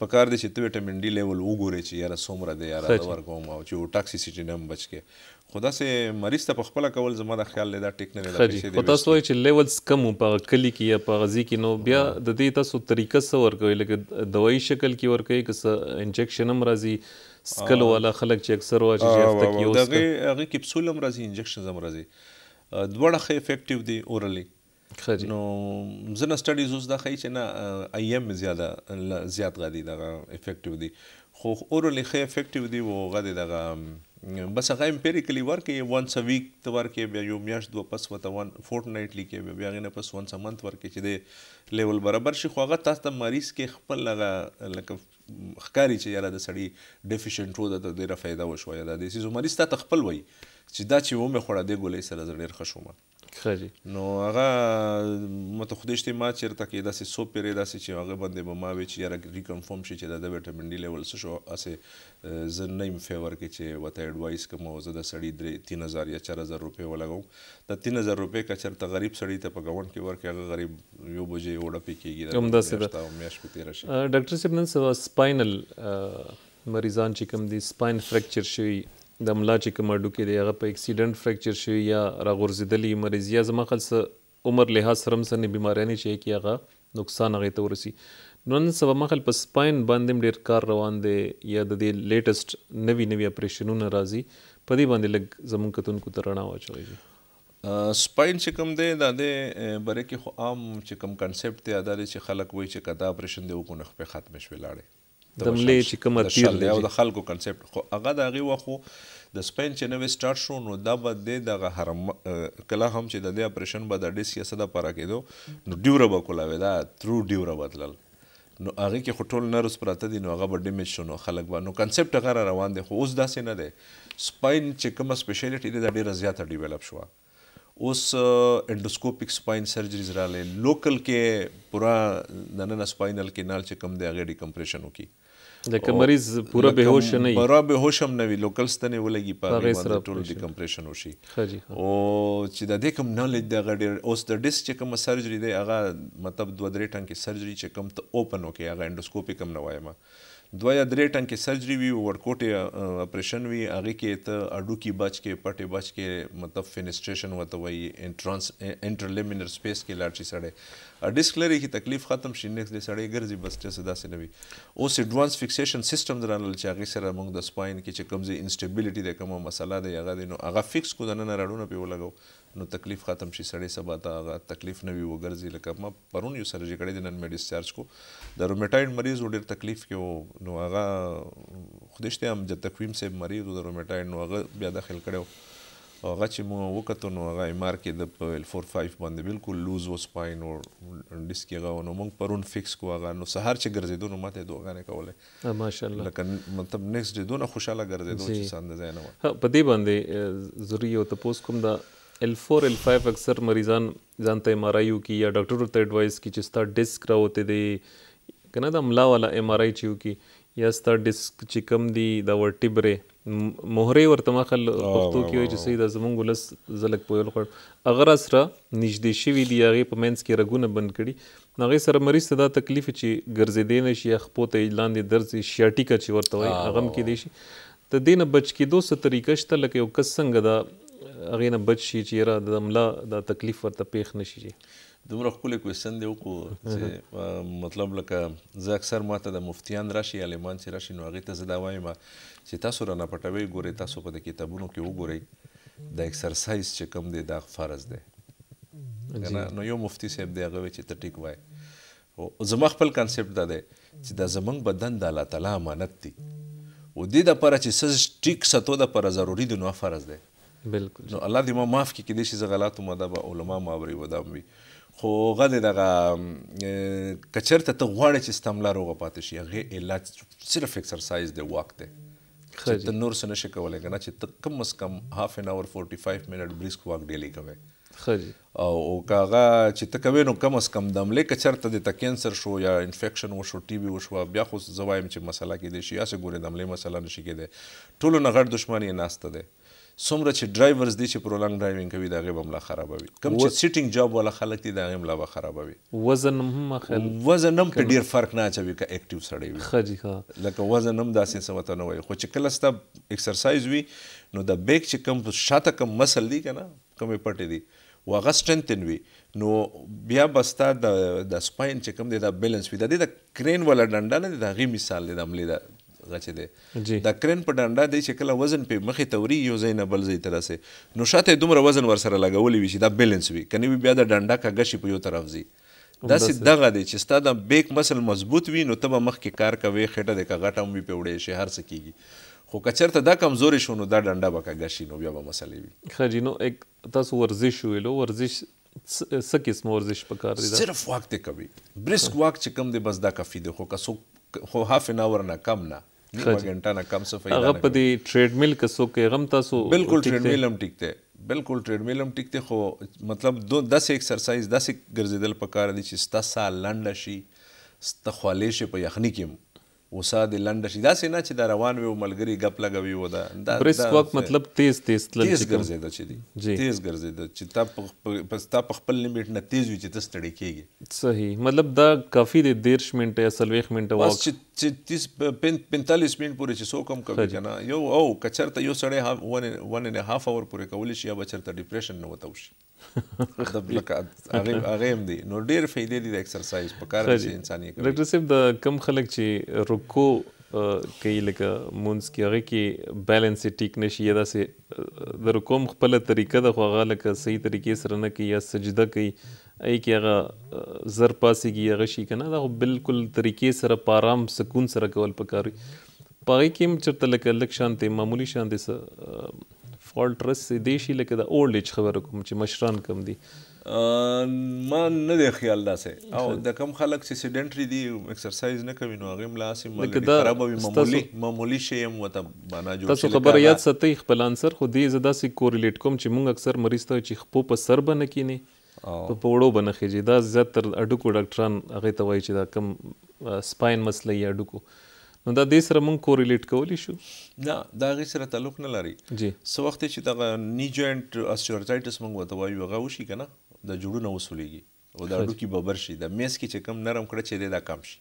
Speaker 2: په کار دي چې ته ویټامین ډي لیول وګورې چې یاره څومره دی یاره دا ورکوم او چې ټاکسیسټي نه بچ کې خدا سه مریض ته په خپل کول زما د خیال لیدا ټیک نه لیدا پیسې دی تاسو
Speaker 1: چې لیولز کم په کلی کې یا په غزي کې نو بیا د دې تاسو طریقه سره ورکوي لکه دوايي شکل کې ورکوي که انجکشن هم راځي سکل والا خلک چې اکثر واجی چې هفته کې اوس دغه
Speaker 2: هغه کپسول هم راځي انجکشن هم راځي دوړه خې افیکټیو دی اورلی خري نو زنه سټډیز اوس دا خی چې نه آی ایم زیاده زیات غدي دغه افیکټیو دي خو اورلی خی افیکټیو دي وو غدي دغه بس هغه امپیریکلی ورکې وانس ا ویک ته ورکې بیا یو میاشت دوه پس وته وان فورټنایټلی کې بیا غنه پس وانس ا منت ورکې چې دی لیول برابر شي خو هغه تاسو ته مریض کې خپل لغه لکه خکاری چې یاره د سړی ډیفیشنټ وو د ډیره فائدہ وشو یا د دې سیسو مریض ته خپل وای چې دا چې و مې خوړه دې ګولې سره زه ډېر خوشم خري نو هغه مته خو دې شته ما چیرته کې داسې سو پیرې داسې چې هغه باندې به ما وی چې یاره ریکنفرم شي چې دا د وټامین ډي لیول څه شو اسه زه نه ایم فیور کې چې وته اډوایس کوم او زه د سړی 3000 یا 4000 روپې ولګم دا 3000 روپې کا چرته غریب سړی ته په ګوند کې ورکه هغه غریب یو بوجه وړه پی کېږي کوم داسې دا میاش په تیر شي ډاکټر
Speaker 1: صاحب نن سپاینل مریضان چې کوم دي سپاین فریکچر شوی د ملا چې کوم ډوکې دی هغه په اکسیډنٹ فریکچر شوی یا راغورځېدلی مریض یا زما خلصه عمر لحاظ سره هم سنې بیماری نه شي کې هغه نقصان هغه ته ورسی نن سبا مخل په سپاین باندې ډیر کار روان دی یا د دې لیټسټ نوی نوی اپریشنونه راځي په دې باندې لګ زمون کتون کو ترنا واچوي
Speaker 2: سپاین چې کوم دی دا د بره کې خو عام چې کوم کنسپټ دی دا چې خلک وایي چې کدا اپریشن دی وکړو نخ په ختم شوی لاړې د ملې چې کوم تیر دی او د خلکو کنسپټ خو هغه د هغه وخو د سپین چې نو سٹارټ شو نو دا به د دغه حرم کله هم چې د دې اپریشن به د ډیس کې صدا پاره کېدو نو ډیوره به کولا ودا ترو ډیوره بدلل نو هغه کې خټول نرس پراته دي نو هغه به ډیمیج شونه خلک به نو کنسپټ هغه روان دي خو اوس داسې نه دی سپاین چې کومه سپیشلیټي ده ډیره زیاته ډیولپ شوه اوس انډوسکوپیک سپاین سرجریز رااله لوکل کې پورا نننه سپاینل کینال چې کم دی هغه ډیکمپریشن وکي لکه مریض پوره بهوش نه وي پوره بهوش هم نه وي لوکل ستنې ولګي په هغې باندې ټول ډیکمپریشن وشي او چې د دې کوم نالج د هغه ډېر اوس د ډیسک چې کومه سرجري دی هغه مطلب دوه درې ټنکې سرجري چې کوم ته اوپن وکړي هغه انډوسکوپي کوم نه وایم دوه یا درې ټنکې سرجری وي ورکوټې اپریشن وي هغه کې ته اډوکی بچ کې پټې بچ کې مطلب فینسټریشن وته وایي انټرانس انټرلیمینر سپیس کې لاړ شي سړی ډیسک لري کې تکلیف ختم شي نیکس دې سړی ګرځي بس څه داسې نه وي اوس اډوانس فکسیشن سیستم درانل چې هغه سره موږ د سپاین کې چې کوم ځای انسټیبিলিټي د کومه مسله ده هغه نو هغه فکس کو دنه راډونه په ولګو نو تکلیف ختم شي سړی سبا ته هغه تکلیف نه وي وګرځي لکه ما پرون یو سرجری کړی د نن مې ډیسچارج کو د رومیټاید مریض ډېر تکلیف کې نو هغه خدشته هم د تقویم سه مریض د رومیټاید نو هغه بیا داخل کړو هغه چې مو وکړو نو هغه مار کې د 45 باندې بالکل لوز و سپاین او ډیسک هغه نو موږ پرون فکس کو هغه نو سهار چې ګرځېدو نو ماته دوه غانې کوله ماشاءالله لکه مطلب نیکس ډې دونه خوشاله ګرځېدو چې ساندې نه
Speaker 1: و په دې باندې ضروري او تاسو کوم د L4 L5 اکثر مریضان ځان ته ام ار آی کی یا ډاکټر ته اډوایس کی چې ستا ډیسک راوته دی کنه دا ملا والا ام ار آی چې کی یا ستا ډیسک چې کم دی دا ورټیبره مهره ورته مخل پښتو کې وایي چې سید زمونږ لس زلک پویل خور اگر سره نږدې شوی دی هغه په منځ کې رګونه بند کړي هغه سره مریض ته دا تکلیف چې ګرځیدې نشي خپل ته اعلان دي درد شیاټیکا چې ورته وایي هغه کې دی شي ته دینه بچ کې دوه طریقې شته لکه یو کس څنګه دا اغه نه بچ شي چې را د ملا د تکلیف ورته پیښ نشي
Speaker 2: دومره خپل کوېسن دی کو چې مطلب لکه زه اکثر ماته د مفتیان راشي عالمان چې راشي نو هغه ته زه دا وایم چې تاسو را نه پټوي ګوري تاسو په د کتابونو کې وګورئ د ایکسرسایز چې کم دی دا فرض دی نو یو مفتی صاحب دی هغه چې ته ټیک وای او زما خپل کانسپټ دا دی چې دا زمنګ بدن د الله تعالی امانت دی او دې د لپاره چې سز ټیک ستو د لپاره ضروری دی نو فرض دی بالکل نو الله دې ما معاف کړي کې دې شي غلط ماده به علما ما بری ودا وي خو غدې دغه کچرته ته غواړي چې استعمال روغه پاتې شي هغه علت صرف ایکسرسایز دی وخت دی چې ته نور څه نشي کولای کنه چې ته کم اس کم هاف ان اور 45 منټ بریسک واک ډیلی کوي خجی او او کاغه چې ته کوي نو کم اس کم دم لیک چرته د کینسر شو یا انفیکشن وشو ټي بي وشو بیا خو زوایم چې مسله کې دي شي اسه ګوره دملې مسله نشي کېده ټولو نغړ دښمنی ناشته ده څومره چې ډرایورز دي چې پرولنګ ډرایوینګ کوي دا غي بملا خرابوي کم چې سیټینګ جاب ولا خلک دي دا غي ملا خرابوي
Speaker 1: وزن هم خل وزن هم په ډیر
Speaker 2: فرق نه اچوي که اکټیو سړی وي خجي ښه لکه وزن هم داسې سمته نه وي خو چې کله ستا ایکسرسایز وي نو د بیک چې کم شاته کم مسل دی کنه کمې پټې دي واغه سټرنتن وي نو بیا بستا د د سپاین چې کم دی دا بیلانس وي د دې د کرین ولا ډنډا نه دی دا غي مثال دی د عملی دا هغه چې دی دا کرین په ډنډه دی چې کله وزن په مخې توري یو ځای نه بل ځای ته راسي نو شاته دومره وزن ور سره لګولې وي چې دا بیلنس وي کني بیا د ډنډه کږه شي په یو طرف ځي دا سي دغه دی چې ستا د بیک مسل مضبوط وي نو ته به مخکې کار کوي خټه د کغټم وي پیوړې شي هر څه کیږي خو کچرته دا کمزوري شونه دا ډنډه به کږه شي نو بیا به مسلې
Speaker 1: وي خیر نو یک تاسو ورزش ویلو ورزش څه قسم ورزش پکار دی صرف واک ته
Speaker 2: کوي بریسک واک چې کم دی بس دا کافي دی خو که څوک خو هاف ان اور نه کم نه غنټه نه کم څه فائدہ هغه په
Speaker 1: دې ټریډ میل کسو کې غم تاسو بالکل ټریډ میل هم
Speaker 2: ټیک ته بالکل ټریډ میل هم ټیک ته خو مطلب 10 ایکسرسایز 10 ګرځیدل پکار دي چې ستا سال لنډ شي ستا خولې شي په یخنی کې وسا د لنډ شي دا سینا چې دا روان وي ملګری غپ لګوي و دا بریس واک مطلب تیز تیز تلل تیز ګرځیدا چې دی تیز ګرځیدا چې تا پس تا په خپل لیمټ نه تیز وي چې تستړی کیږي
Speaker 1: صحیح مطلب دا کافی د 13 منټه یا 40 منټه واک
Speaker 2: چې 45 منټ پورې چې سو کم کوي کنه یو او کچرته یو سړی 1 1 هاف اور پورې کولی شي یا بچرته ډیپریشن نه وته وشي د لکه هغه هغه هم دي نو ډیر فائدې دي د ایکسرسایز په کار کې انساني کوي
Speaker 1: ډاکټر صاحب د کم خلک چې رکو کوي لکه مونږ کې هغه کې بیلانس ټیک نشي دا سه د رکوم خپل طریقه د خو هغه لکه صحیح طریقې سره نه کوي یا سجده کوي ای کې هغه زر پاسې کې هغه شي کنه دا بالکل طریقې سره پارام سکون سره کول پکاري پاره کې هم چرته لکه لک شانته معمولی شانته سره فالټ رسېدې شي لکه د اولډ ایج خبره کوم چې مشران کم دي
Speaker 2: ما نه دی خیال داسې او د کم خلک چې سیډنټري دي ایکسرسایز نه کوي نو هغه ملاسي مولې خراب وي معمولی معمولی شی هم وته بنا جوړ تاسو خبر یاد
Speaker 1: ساتئ خپل انسر خو دې زدا سي کورلیټ کوم چې موږ اکثر مریض ته چې خپو په سر بنه کینی په پوړو بنه خېږي دا زیات تر اډکو ډاکټران هغه ته وایي چې دا کم سپاین مسله یا اډکو نو دا د سره مونږ کوریلیټ کولی شو
Speaker 2: نه دا غي سره تعلق نه لري جی سو وخت چې دا نی جوینټ اسچورټایټس مونږ وته وایو غو شي کنه د جوړونه وسولېږي او دا ډوکی ببر شي دا میس کې چې کم نرم کړه چې دا کم شي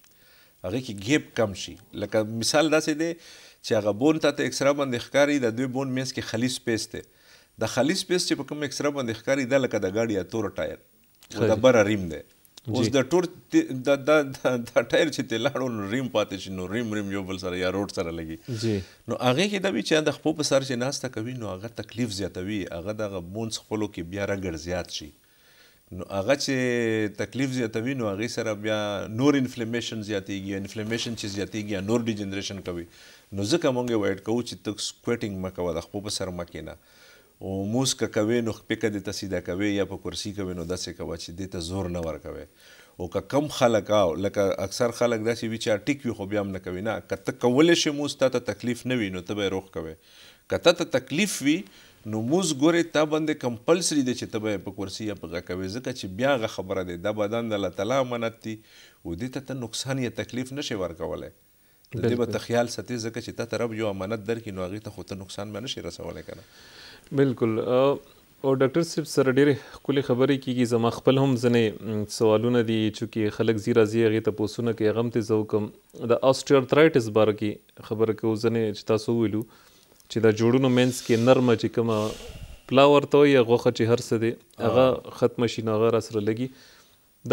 Speaker 2: هغه کې ګیپ کم شي لکه مثال داسې دی چې هغه بون ته اکسرا باندې ښکاری د دوی بون میس کې خلی سپیس ته د خلی سپیس چې په کوم اکسرا باندې ښکاری دا لکه د گاډي تور ټایر دا بره ریم دی اوس د ټور د د د ټایر چې ته لاړو ریم پاتې شي نو ریم ریم یو بل سره یا روډ سره لګي جی نو هغه کې د چې د خپل په سر چې ناشته کوي نو هغه تکلیف زیاتوي هغه د بونس خپلو کې بیا رګړ زیات شي نو هغه چې تکلیف زیاتوي نو هغه سره بیا نور انفلیمیشن زیاتېږي انفلیمیشن چې زیاتېږي نور ډیجنریشن کوي نو ځکه مونږ وایټ کوو چې تک سکوټینګ مکوه د خپل سر مکینه او موس که کوي نو پکې د تسیدا کوي یا په کرسي کوي نو داسې کوي چې دته زور نه ور کوي او که کم خلک او لکه اکثر خلک داسې وی چې ټیک وي خو بیا هم نه کوي نه کته کول شي موس ته تکلیف نه وي نو ته به روخ کوي کته ته تکلیف وي نو موز ګوره تا باندې کمپلسری دی چې ته به په کرسي یا په غا کوي ځکه چې بیا غ خبره دی دا بدن د الله تعالی امانت دی او دې ته ته نقصان یا تکلیف نشي ورکولای دې به ته خیال ساتي ځکه چې ته رب یو امانت درکې نو هغې ته خو ته نقصان به نشي رسولی که نه
Speaker 1: بالکل او ډاکټر صاحب سره ډېر خولي خبرې کیږي زما خپل هم ځنې سوالونه دي چې خلک زیرا زی هغه ته پوسونه کوي هغه ته زو کوم د اوسټیوارترایټس باره کې خبره کوي ځنې چې تاسو ویلو چې دا جوړونو مینس کې نرمه چې کومه پلاور ته یا غوخه چې هر څه دي هغه ختم شي نه غره سره لګي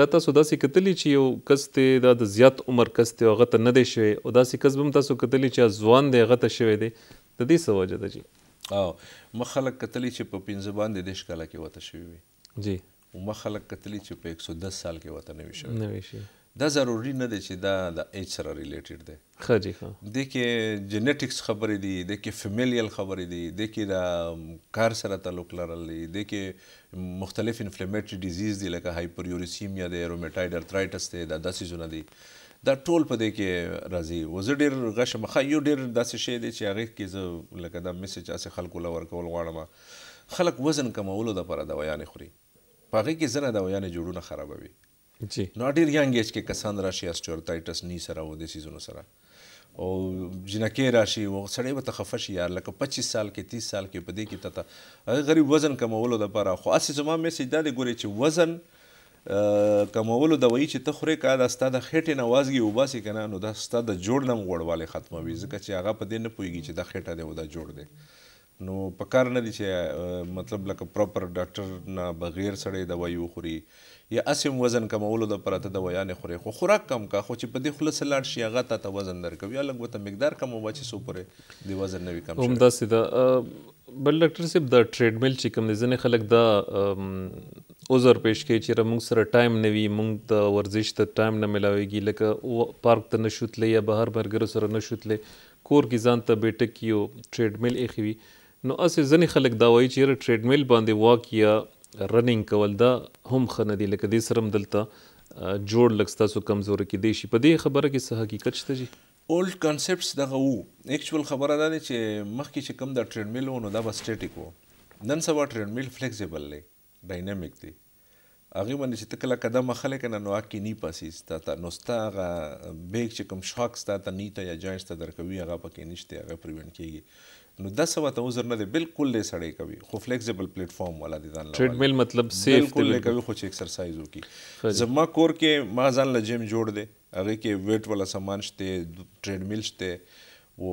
Speaker 1: دا تاسو داسې کتلی چې یو کس ته دا د زیات عمر کس ته هغه ته نه دی شوی او داسې کس بم تاسو کتلی چې ځوان دی هغه ته شوی دی د دې سوجه ده چې
Speaker 2: او مخ خلک کتلی چې په 15 باندې دیش کاله کې وته شوی وي جی مخ خلک کتلی چې په 110 سال کې وته نوي شوی نوي شوی دا ضروری نه دی چې دا د ایج سره ریلیټډ دی خا جی خا د کې جنټکس خبرې دي د کې فیمیلیل خبرې دي د کې دا کار سره تعلق لرل دي د کې مختلف انفلیمیټری ډیزیز دي لکه هایپریوریسیمیا دی رومیټاید ارترایټس دی دا داسې زونه دي دا ټول په دې کې راځي وزه ډیر غشه مخه یو ډیر داسې شی دی چې هغه کې زه لکه دا میسج اسې خلکو لور کول غواړم خلک وزن کمولو لپاره دوایان خوري په هغه کې زنه دوایان جوړونه خرابوي جی نو ډیر ینګ ایج کې کسان راشي اسټیورټایټس نی سره و د سیزونو سره او جنکه راشي و سړی به تخفش یار لکه 25 سال کې 30 سال کې په دې کې تته غریب وزن کمولو لپاره خو اسې زما میسج دا دی ګوري چې وزن کمولو دوایي چې ته خورې که دا ستا د خېټې نه وازګې وباسي که نه نو دا ستا د جوړ نه هم غوړوالی ختموي ځکه چې هغه په دې نه پوهېږي چې دا خېټه دی او دا جوړ دی نو په کار نه دی چې مطلب لکه پراپر ډاکټر نه بغیر سړی دوایي وخوري یا اسیم وزن کمولو لپاره ته دوایانې خورې خو خوراک کم کا خو چې په دې خوله څه لاړ شي هغه تا ته وزن درکوي هلک ورته مقدار کم وبه چې څو پورې د وزن نه وي کم همداسې
Speaker 1: ده بل ډاکټر صاحب د ټریډمیل چې کوم ځنه خلک دا عذر پېښ کوي چې موږ سره ټایم نه وي موږ د ورزش ته ټایم نه ملاويږي لکه پارک ته نشوتلې یا بهر مرګرو سره نشوتلې کور کې ځان ته بیٹه کیو ټریډمیل اخی وي نو اسې ځنه خلک دا وایي چې ټریډمیل باندې واک یا رننګ کول دا هم خنه دي لکه دې سرم دلته جوړ لکستا سو کمزور کې دي شي په دې خبره کې څه حقیقت شته جی
Speaker 2: اولډ کانسپټس دغه وو اکچوال خبره ده چې مخکې چې کوم د ټریډمیل وو نو دا به سټیټیک وو نن سبا ټریډمیل فلیکسیبل دی ډاینامیک دی هغه باندې چې تکله قدم مخاله کنه نو اکی نی پاسې ستا ته نو ستا هغه بیگ چې کوم شاک ستا ته نیته یا جاینټ ته درکوي هغه پکې نشته هغه پریونټ کیږي نو 10 سو ته وزر نه دی بالکل له سړی کوي خو فلیکسیبل پلیټ فارم والا دی ځان ټریډ میل مطلب سیف دی بالکل کوي خو چې ایکسرسایز وکي زما کور کې ما ځان له جیم جوړ دی هغه کې ویټ ولا سامان شته ټریډ میل شته او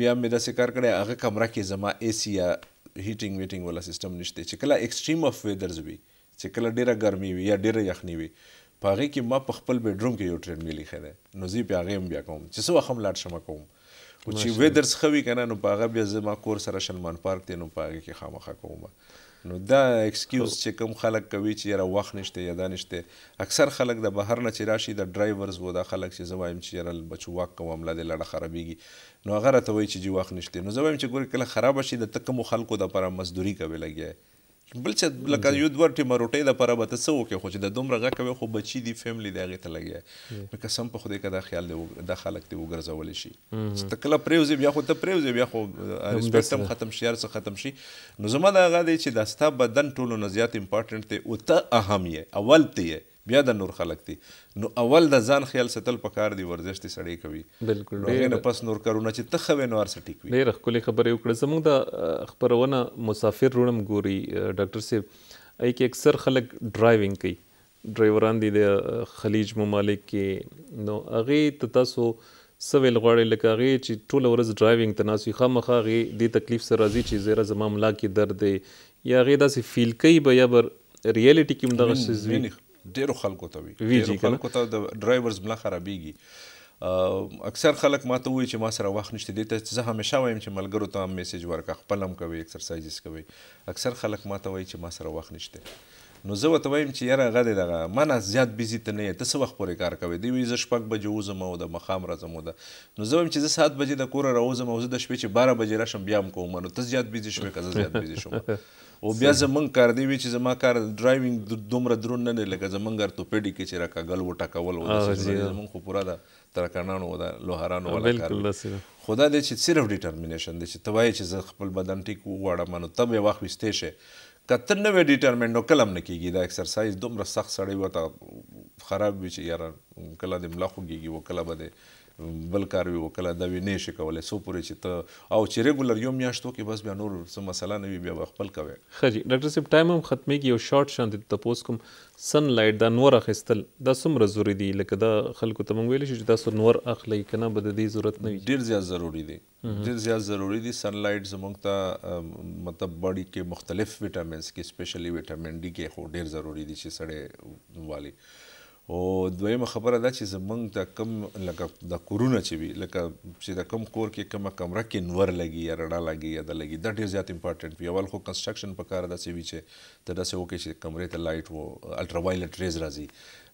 Speaker 2: بیا مې دا کار کړی هغه کمره کې زما اے سی یا هیټینګ ویټینګ ولا سیستم نشته چې کله ایکستریم اف ویدرز وي چې کله ډیره ګرمي وي یا ډیره یخني وي په هغه کې ما په خپل بیډروم کې یو ټریډ میل خېره نو زی په هغه بیا کوم چې سو خم لاړ شم کوم او چې ویدرز خوي کنه نو په هغه بیا زما کور سره شلمان پارک دی نو په هغه کې خامخا کوم نو دا ایکسکیوز چې کوم خلک کوي چې یاره وخت نشته یا دا نشته اکثر خلک د بهر نه چې راشي د ډرایورز وو دا خلک چې زه وایم چې یاره بچو واک کوم لا دې لړه خرابېږي نو هغه راته وایي چې جی وخت نشته نو زه وایم چې ګورې کله خرابه شي د ته کومو خلکو دپاره مزدوري کوې لګیا بل څه لکه یو دوه ټیمه روټۍ د پره به ته څه وکړې خو چې د دومره غږ کوي خو بچي دي فیملی دی هغې ته لګیا نو قسم په خدای که دا خیال دی دا خلک دې وګرځولی شي چې ته کله پرېوځې بیا خو ته پرېوځې بیا خو رسپیکټ هم ختم شي هر څه ختم شي نو زما دا هغه دی چې دا ستا بدن ټولو نه زیات امپارټنټ دی او ته اهم یې اول ته یې بیا د نور خلک دي نو اول د ځان خیال ساتل پکار دی ورزش ته سړی کوي بالکل ډېر نه
Speaker 1: پس نور کارونه چې ته خوي نور سټی کوي ډېر خپل خبرې وکړه زموږ د خبرونه مسافر رونم ګوري ډاکټر صاحب ایک اکثر خلک ډرایوینګ کوي ډرایوران دي د خلیج ممالک کې نو هغه ته تاسو سویل غواړي لکه هغه چې ټول ورځ ډرایوینګ تناسي خامخا هغه دې تکلیف سره راځي چې زیره زما ملا کې درد دی یا هغه داسې فیل کوي به یا بر ریالټي کې هم دغه څه زوینه
Speaker 2: ډیرو خلکو ته وي ډیرو خلکو ته د ډرایورز بل خرابيږي اکثر خلک ماته وایي چې ما سره وخت نشته دي ته زه همیشه وایم چې ملګرو ته میسج ورکړه خپل هم کوي ایکسرسایزز کوي اکثر خلک ماته وایي چې ما سره وخت نشته نو زه وته وایم چې یاره غدې دغه مانه زیات بیزی ته نه یې ته څه وخت پورې کار کوې دی وی زه شپږ بجې وځم او د مخام راځم او د نو زه وایم چې زه سات بجې د کوره راوځم او زه د شپې چې 12 بجې راشم بیا هم کوم نو ته زیات بیزی شوې که زه زیات بیزی شوم (laughs) او بیا زمونږ کار دی چې زما کار ډرایوینګ دومره درون نه لکه زمونږ ارتوپیډي کې چې راکاګل وټا کول و زمونږ خو پورا ده ترکانانو و ده لوهرانو ولا کار خدا دې چې صرف ډیټرمینیشن دې چې توای چې ز خپل بدن ټیک وغواړم نو تبه واخیستې شي کته نه وی ډیټرمنډ نو کلم نه کیږي دا ایکسرسایز دومره سخت سړی وته خراب وي چې یار کله د ملا خوږیږي و کله به بل کار وي وکړه دا وی نه شي کولای سو پورې چې ته او چې ریګولر یو میاشتو کې بس بیا نور څه مسله نه وي بیا خپل کوي
Speaker 1: خجی ډاکټر صاحب ټایم هم ختمېږي یو شارټ شاند ته پوس کوم سن لایټ دا نور اخیستل دا څومره ضروری دی لکه دا خلکو ته مونږ ویل شي چې دا نور اخلي کنه به د دې ضرورت نه
Speaker 2: وي ډیر زیات ضروری دی ډیر زیات ضروری دی سن لایټ زمونږ ته مطلب باډي کې مختلف وټامینز کې سپیشلی وټامین ډي کې خو ډیر ضروری دی چې سړې والی او دویمه خبره ده چې زمونږ ته کم لکه د کورونه چې وي لکه چې د کم کور کې کومه کمره کې نور لګي یا رڼا لګي یا د لګي دا ډېر زیات امپارټنټ وي اول خو کنسټرکشن په کار داسې وي چې ته داسې وکړې چې کمرې ته لایټ وو الټرا وایلټ ریز راځي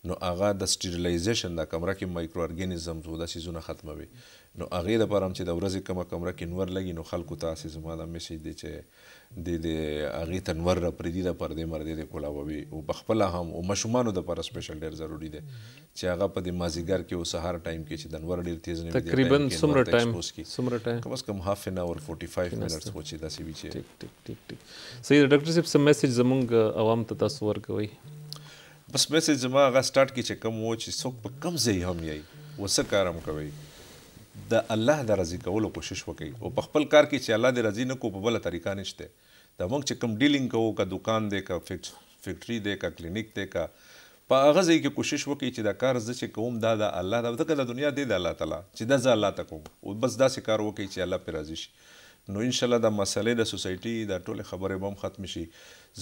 Speaker 2: نو هغه د سټریلایزیشن د کمره کې مایکرو ارګانیزمز او د سيزونه ختموي نو هغه د پرم چې د ورځې کومه کمره کې نور لګي نو خلکو ته اسې زما دا میسج دی چې د د هغه تنور را پردي د پردې مردې د کولاوي او په خپل هم او مشمانو د پر سپیشل ډیر ضروری دی چې هغه په د مازیګر کې او سهار ټایم کې چې د نور ډیر تیز نه تقریبا سمره ټایم سمره ټایم کم از کم هاف ان اور 45 منټس خو چې دا سی وی چې ټیک ټیک ټیک ټیک صحیح
Speaker 1: ډاکټر صاحب سم میسج زمونږ عوام ته تاسو ورکوي
Speaker 2: بس میسج ما هغه سٹارټ کې چې کوم و چې څوک په کم ځای هم یې وسه کارم کوي د الله د رضی کولو کوشش وکړي او په خپل کار کې چې الله د رضی نه کو په بل طریقه نشته دا موږ چې کوم ډیلینګ کوو کا دکان دی کا فیکټری دی کا کلینیک دی کا په هغه ځای کې کوشش وکړي چې دا کار زه چې کوم دا د الله دا ځکه د دنیا دی د الله تعالی چې دا زه الله ته کوم او بس داسې کار وکړي چې الله پرې راضي شي نو ان شاء الله د مسلې د سوسایټي د ټوله خبرې بم ختم شي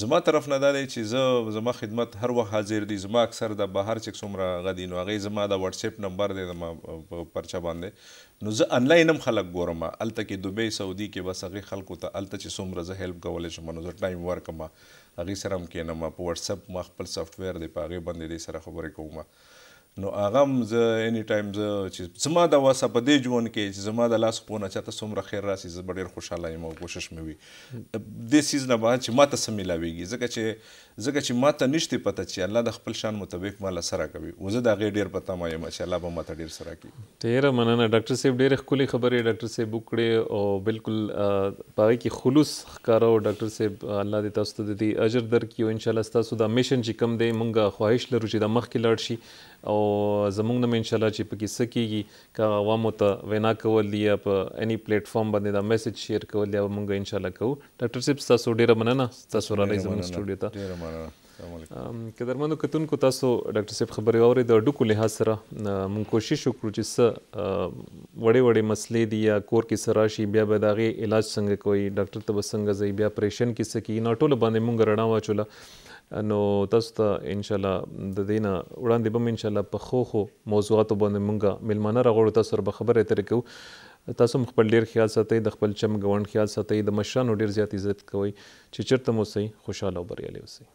Speaker 2: زما طرف نه دا دی چې زه زما خدمت هر وخت حاضر دي زما اکثر د بهر چې څومره غدي نو هغه زما د واتس اپ نمبر دی زما پرچا باندې نو زه انلاین هم خلک ګورم الته کې دوبه سعودي کې بس هغه خلکو ته الته چې څومره زه هیلپ کولای شم نو زه ټایم ورکم هغه سره هم کېنم په واتس اپ ما خپل سافټویر دی په هغه باندې سره خبرې کوم نو هغه هم زه اني ټایم زه چې زما د واسه په دې ژوند کې چې زما د لاس پونه چاته څومره خیر راسي زه ډېر خوشاله یم او کوشش مې وي دې سیز نه باندې چې ماته سم ملاويږي ځکه چې ځکه چې ماته نشته پته چې الله د خپل شان مطابق مال سره کوي و زه دا غي ډېر پته ما یم چې الله به ماته ډېر سره کوي
Speaker 1: ډېر مننه ډاکټر صاحب ډېر خولي خبرې ډاکټر صاحب وکړې او بالکل پاره کې خلوص ښکارا او ډاکټر صاحب الله دې تاسو ته دې اجر درکړي او ان شاء الله تاسو دا میشن چې کم دی مونږه خواهش لرو چې د مخ کې لاړ شي او زمونږ نه ان شاء الله چې پکې سکیږي کا عوامو ته وینا کول یا په اني پلیټ فارم باندې دا میسج شیر کول یا مونږ ان شاء الله کوو ډاکټر صاحب تاسو ډیره مننه تاسو را زموږ سټوډیو ته ډیره مننه قدرمنو کتونکو تاسو ډاکټر صاحب خبرې اورئ د ډکو لحاظ سره مونږ کوشش وکړو چې څه وړې وړې مسلې دي یا کور کې سره شي بیا به د هغې علاج څنګه کوي ډاکټر ته به څنګه ځئ بیا پریشن کې څه کوي نو ټوله باندې مونږ رڼا واچوله نو تاسو ته ان شاء الله د دینه وړاندې به ان شاء الله په خو خو موضوعاتو باندې مونږه ملمانه راغړو تاسو سره به خبرې ترې کوو تاسو هم خپل ډیر خیال ساتئ د خپل چم غوند خیال ساتئ د مشرانو ډیر زیات عزت کوئ چې چرته مو سي خوشاله او بریالي اوسئ